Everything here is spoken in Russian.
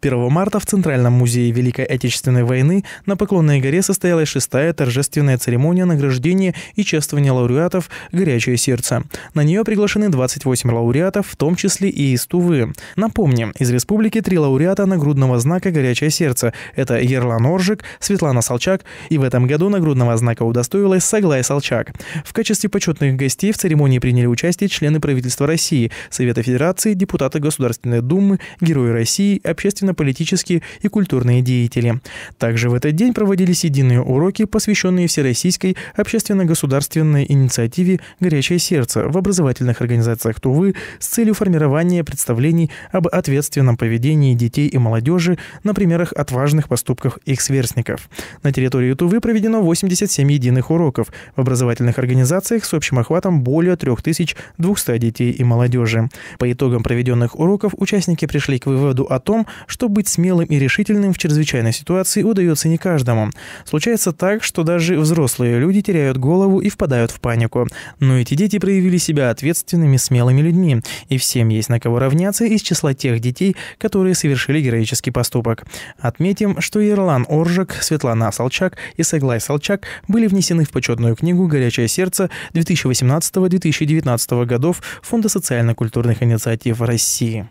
1 марта в Центральном музее Великой Отечественной войны на Поклонной горе состоялась шестая торжественная церемония награждения и чествования лауреатов «Горячее сердце». На нее приглашены 28 лауреатов, в том числе и из Тувы. Напомним, из республики три лауреата нагрудного знака «Горячее сердце». Это Ерлан Оржик, Светлана Солчак и в этом году нагрудного знака удостоилась Саглая Солчак. В качестве почетных гостей в церемонии приняли участие члены правительства России, Совета Федерации, депутаты Государственной Думы, Герои России, общественные общественно-политические и культурные деятели. Также в этот день проводились единые уроки, посвященные Всероссийской общественно-государственной инициативе «Горячее сердце» в образовательных организациях Тувы с целью формирования представлений об ответственном поведении детей и молодежи на примерах отважных поступков их сверстников. На территории Тувы проведено 87 единых уроков в образовательных организациях с общим охватом более 3200 детей и молодежи. По итогам проведенных уроков участники пришли к выводу о том, что что быть смелым и решительным в чрезвычайной ситуации удается не каждому. Случается так, что даже взрослые люди теряют голову и впадают в панику. Но эти дети проявили себя ответственными, смелыми людьми, и всем есть на кого равняться из числа тех детей, которые совершили героический поступок. Отметим, что Ирлан Оржак, Светлана Солчак и Саглай Солчак были внесены в почетную книгу «Горячее сердце» 2018-2019 годов Фонда социально-культурных инициатив России.